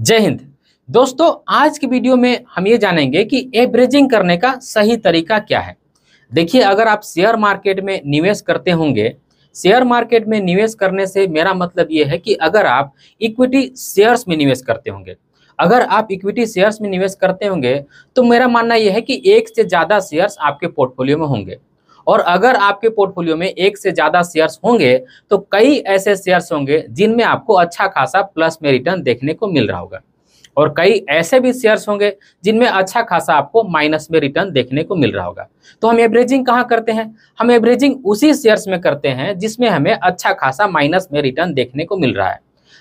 जय हिंद दोस्तों आज की वीडियो में हम ये जानेंगे कि एवरेजिंग करने का सही तरीका क्या है देखिए अगर आप शेयर मार्केट में निवेश करते होंगे शेयर मार्केट में निवेश करने से मेरा मतलब ये है कि अगर आप इक्विटी शेयर्स में निवेश करते होंगे अगर आप इक्विटी शेयर्स में निवेश करते होंगे तो मेरा मानना यह है कि एक से ज़्यादा शेयर्स आपके पोर्टफोलियो में होंगे और अगर आपके पोर्टफोलियो में एक से ज़्यादा शेयर्स होंगे तो कई ऐसे शेयर्स होंगे जिनमें आपको अच्छा खासा प्लस में रिटर्न देखने को मिल रहा होगा और कई ऐसे भी शेयर्स होंगे जिनमें अच्छा खासा आपको माइनस में रिटर्न देखने को मिल रहा होगा तो हम एवरेजिंग कहाँ करते हैं हम एवरेजिंग उसी शेयर्स में करते हैं जिसमें हमें अच्छा खासा माइनस में रिटर्न देखने को मिल रहा है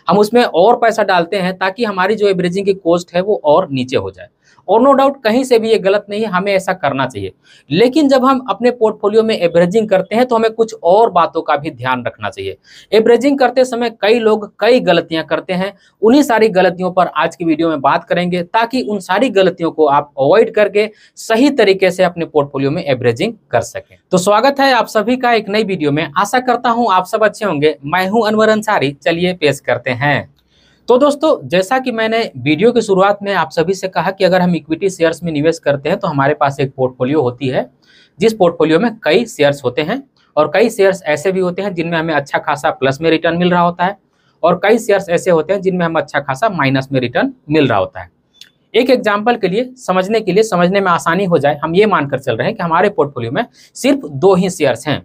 हम उसमें और पैसा डालते हैं ताकि हमारी जो एवरेजिंग की कॉस्ट है वो और नीचे हो जाए और नो डाउट कहीं से भी ये गलत नहीं है हमें ऐसा करना चाहिए लेकिन जब हम अपने पोर्टफोलियो में एवरेजिंग करते हैं तो हमें कुछ और बातों का भी ध्यान रखना चाहिए एवरेजिंग करते समय कई लोग कई गलतियां करते हैं उन्हीं सारी गलतियों पर आज की वीडियो में बात करेंगे ताकि उन सारी गलतियों को आप अवॉइड करके सही तरीके से अपने पोर्टफोलियो में एवरेजिंग कर सकें तो स्वागत है आप सभी का एक नई वीडियो में आशा करता हूँ आप सब अच्छे होंगे मैं हूँ अनवर अंसारी चलिए पेश करते हैं तो दोस्तों जैसा कि मैंने वीडियो की शुरुआत में आप सभी से कहा कि अगर हम इक्विटी शेयर्स में निवेश करते हैं तो हमारे पास एक पोर्टफोलियो होती है जिस पोर्टफोलियो में कई शेयर्स होते हैं और कई शेयर्स ऐसे भी होते हैं जिनमें हमें अच्छा खासा प्लस में रिटर्न मिल रहा होता है और कई शेयर्स ऐसे होते हैं जिनमें हमें अच्छा खासा माइनस में रिटर्न मिल रहा होता है एक एग्जाम्पल के लिए समझने के लिए समझने में आसानी हो जाए हम ये मानकर चल रहे हैं कि हमारे पोर्टफोलियो में सिर्फ दो ही शेयर्स हैं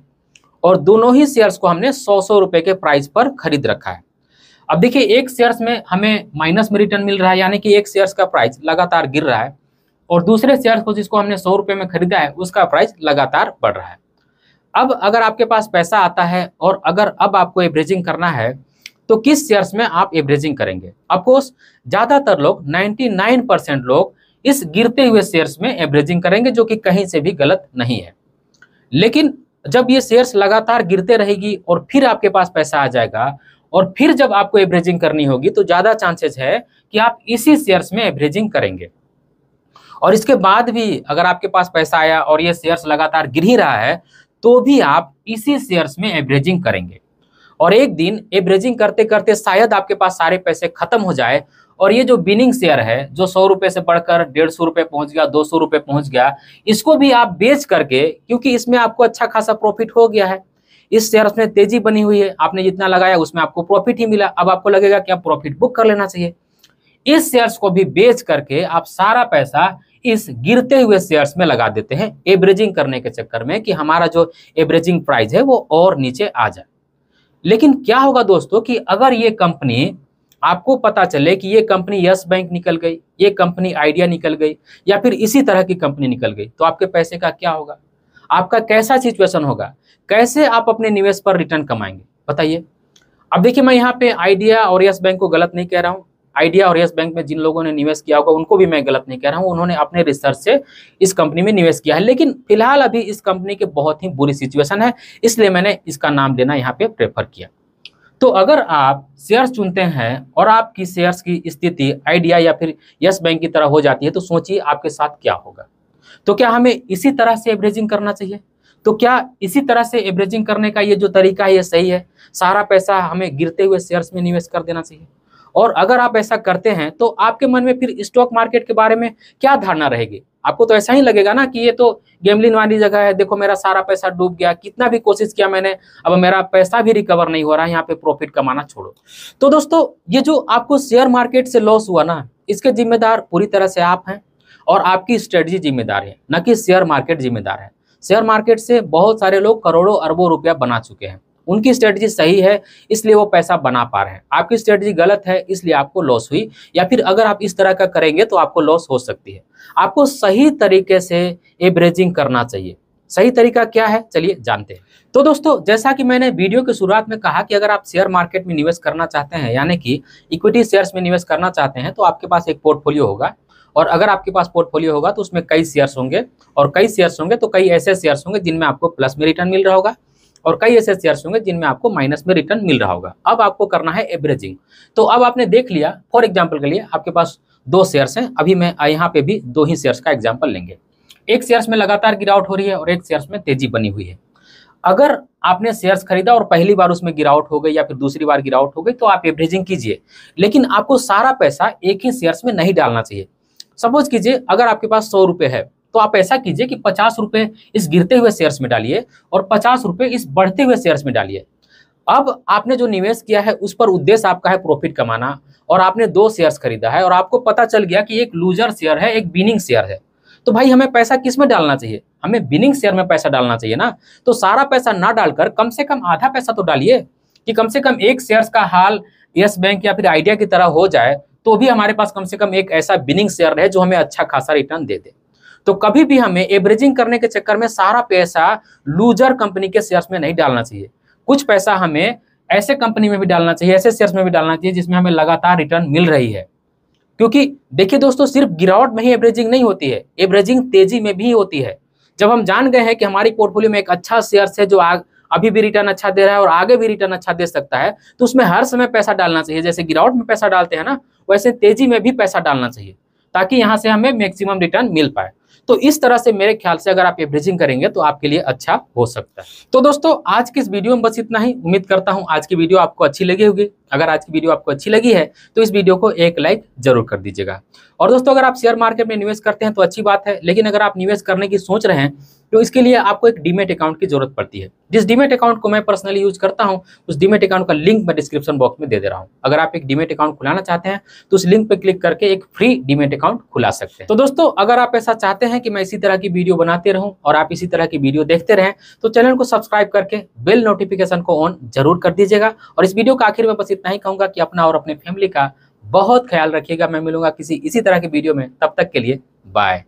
और दोनों ही शेयर्स को हमने सौ सौ रुपये के प्राइस पर खरीद रखा है अब देखिए एक शेयर्स में हमें माइनस में रिटर्न मिल रहा है यानी कि एक शेयर्स का प्राइस लगातार गिर रहा है और दूसरे शेयर्स को जिसको हमने सौ रुपये में खरीदा है उसका प्राइस लगातार बढ़ रहा है अब अगर आपके पास पैसा आता है और अगर अब आपको एवरेजिंग करना है तो किस शेयर्स में आप एवरेजिंग करेंगे अफकोर्स ज़्यादातर लोग नाइन परसेंट लोग इस गिरते हुए शेयर्स में एवरेजिंग करेंगे जो कि कहीं से भी गलत नहीं है लेकिन जब ये शेयर्स लगातार गिरते रहेगी और फिर आपके पास पैसा आ जाएगा और फिर जब आपको एवरेजिंग करनी होगी तो ज़्यादा चांसेस है कि आप इसी शेयर्स में एवरेजिंग करेंगे और इसके बाद भी अगर आपके पास पैसा आया और ये शेयर्स लगातार गिर ही रहा है तो भी आप इसी शेयर्स में एवरेजिंग करेंगे और एक दिन एवरेजिंग करते करते शायद आपके पास सारे पैसे खत्म हो जाए और ये जो बिनिंग शेयर है जो सौ रुपये से बढ़कर डेढ़ सौ रुपये पहुँच गया दो सौ रुपये पहुँच गया इसको भी आप बेच करके क्योंकि इसमें आपको अच्छा खासा प्रॉफिट हो गया है इस शेयर में तेजी बनी हुई है आपने जितना लगाया उसमें आपको प्रॉफिट ही मिला अब आपको लगेगा कि आप प्रॉफिट बुक कर लेना चाहिए इस शेयर्स को भी बेच करके आप सारा पैसा इस गिरते हुए शेयर्स में लगा देते हैं एवरेजिंग करने के चक्कर में कि हमारा जो एवरेजिंग प्राइस है वो और नीचे आ जाए लेकिन क्या होगा दोस्तों कि अगर ये कंपनी आपको पता चले कि ये कंपनी यस बैंक निकल गई ये कंपनी आइडिया निकल गई या फिर इसी तरह की कंपनी निकल गई तो आपके पैसे का क्या होगा आपका कैसा सिचुएशन होगा कैसे आप अपने निवेश पर रिटर्न कमाएंगे बताइए अब देखिए मैं यहाँ पे आइडिया और यस बैंक को गलत नहीं कह रहा हूँ आइडिया और यस बैंक में जिन लोगों ने निवेश किया होगा उनको भी मैं गलत नहीं कह रहा हूँ उन्होंने अपने रिसर्च से इस कंपनी में निवेश किया है लेकिन फिलहाल अभी इस कंपनी की बहुत ही बुरी सिचुएशन है इसलिए मैंने इसका नाम देना यहाँ पे प्रेफर किया तो अगर आप शेयर्स चुनते हैं और आपकी शेयर्स की स्थिति आइडिया या फिर यस बैंक की तरह हो जाती है तो सोचिए आपके साथ क्या होगा तो क्या हमें इसी तरह से एवरेजिंग करना चाहिए तो क्या इसी तरह से एवरेजिंग करने का ये जो तरीका है ये सही है सारा पैसा हमें गिरते हुए शेयर्स में निवेश कर देना चाहिए और अगर आप ऐसा करते हैं तो आपके मन में फिर स्टॉक मार्केट के बारे में क्या धारणा रहेगी आपको तो ऐसा ही लगेगा ना कि ये तो गेमलिन वाली जगह है देखो मेरा सारा पैसा डूब गया कितना भी कोशिश किया मैंने अब मेरा पैसा भी रिकवर नहीं हो रहा है यहाँ पे प्रॉफिट कमाना छोड़ो तो दोस्तों ये जो आपको शेयर मार्केट से लॉस हुआ ना इसके जिम्मेदार पूरी तरह से आप हैं और आपकी स्ट्रेटजी जिम्मेदार है न कि शेयर मार्केट जिम्मेदार है शेयर मार्केट से बहुत सारे लोग करोड़ों अरबों रुपया बना चुके हैं उनकी स्ट्रेटजी सही है इसलिए वो पैसा बना पा रहे हैं आपकी स्ट्रेटजी गलत है इसलिए आपको लॉस हुई या फिर अगर आप इस तरह का करेंगे तो आपको लॉस हो सकती है आपको सही तरीके से एवरेजिंग करना चाहिए सही तरीका क्या है चलिए जानते हैं तो दोस्तों जैसा कि मैंने वीडियो की शुरुआत में कहा कि अगर आप शेयर मार्केट में निवेश करना चाहते हैं यानी कि इक्विटी शेयर्स में निवेश करना चाहते हैं तो आपके पास एक पोर्टफोलियो होगा और अगर आपके पास पोर्टफोलियो होगा तो उसमें कई शेयर्स होंगे और कई शेयर्स होंगे तो कई ऐसे शेयर्स होंगे जिनमें आपको प्लस में रिटर्न मिल रहा होगा और कई ऐसे शेयर्स होंगे जिनमें आपको माइनस में रिटर्न मिल रहा होगा अब आपको करना है एवरेजिंग तो अब आपने देख लिया फॉर एग्जाम्पल के लिए आपके पास दो शेयर्स हैं अभी मैं यहाँ पे भी दो ही शेयर्स का एग्जाम्पल लेंगे एक शेयर्स में लगातार गिरावट हो रही है और एक शेयर्स में तेजी बनी हुई है अगर आपने शेयर्स खरीदा और पहली बार उसमें गिरावट हो गई या फिर दूसरी बार गिरावट हो गई तो आप एवरेजिंग कीजिए लेकिन आपको सारा पैसा एक ही शेयर्स में नहीं डालना चाहिए सपोज कीजिए अगर आपके पास सौ रुपये है तो आप ऐसा कीजिए कि पचास रुपये इस गिरते हुए शेयर्स में डालिए और पचास रुपए इस बढ़ते हुए शेयर्स में डालिए अब आपने जो निवेश किया है उस पर उद्देश्य आपका है प्रॉफिट कमाना और आपने दो शेयर्स खरीदा है और आपको पता चल गया कि एक लूजर शेयर है एक बिनिंग शेयर है तो भाई हमें पैसा किस में डालना चाहिए हमें बिनिंग शेयर में पैसा डालना चाहिए ना तो सारा पैसा ना डालकर कम से कम आधा पैसा तो डालिए कि कम से कम एक शेयर्स का हाल यस बैंक या फिर आइडिया की तरह हो जाए तो भी हमारे पास कम से कम एक ऐसा बिनिंग शेयर रहे जो हमें अच्छा खासा रिटर्न दे दे तो कभी भी हमें एवरेजिंग करने के चक्कर में सारा पैसा लूजर कंपनी के शेयर्स में नहीं डालना चाहिए कुछ पैसा हमें ऐसे कंपनी में भी डालना चाहिए ऐसे शेयर्स में भी डालना चाहिए जिसमें हमें लगातार रिटर्न मिल रही है क्योंकि देखिए दोस्तों सिर्फ गिरावट में ही एवरेजिंग नहीं होती है एवरेजिंग तेजी में भी होती है जब हम जान गए हैं कि हमारी पोर्टफोलियो में एक अच्छा शेयर है जो आग अभी भी रिटर्न अच्छा दे रहा है और आगे भी रिटर्न अच्छा दे सकता है तो उसमें हर समय पैसा डालना चाहिए जैसे गिरावट में पैसा डालते हैं ना वैसे तेजी में भी पैसा डालना चाहिए ताकि यहाँ से हमें मैक्सिमम रिटर्न मिल पाए तो इस तरह से मेरे ख्याल से अगर आप एवरेजिंग करेंगे तो आपके लिए अच्छा हो सकता है तो दोस्तों आज की इस वीडियो में बस इतना ही उम्मीद करता हूँ आज की वीडियो आपको अच्छी लगी होगी अगर आज की वीडियो आपको अच्छी लगी है तो इस वीडियो को एक लाइक जरूर कर दीजिएगा और दोस्तों अगर आप शेयर मार्केट में निवेश करते हैं तो अच्छी बात है लेकिन अगर आप निवेश करने की सोच रहे हैं तो इसके लिए आपको एक डीमेट अकाउंट की जरूरत पड़ती है जिस डीमेट अकाउंट को मैं पर्सनली यूज करता हूं उस डीमेट अकाउंट का लिंक मैं डिस्क्रिप्शन बॉक्स में दे दे रहा हूं अगर आप एक डीमेट अकाउंट खुलाना चाहते हैं तो उस लिंक पर क्लिक करके एक फ्री डीमेट अकाउंट खुला सकते हैं तो दोस्तों अगर आप ऐसा चाहते हैं कि मैं इसी तरह की वीडियो बनाते रहूं और आप इसी तरह की वीडियो देखते रहें तो चैनल को सब्सक्राइब करके बेल नोटिफिकेशन को ऑन जरूर कर दीजिएगा और इस वीडियो का आखिर में बस इतना ही कहूंगा कि अपना और अपने फैमिली का बहुत ख्याल रखिएगा मैं मिलूंगा किसी इसी तरह के वीडियो में तब तक के लिए बाय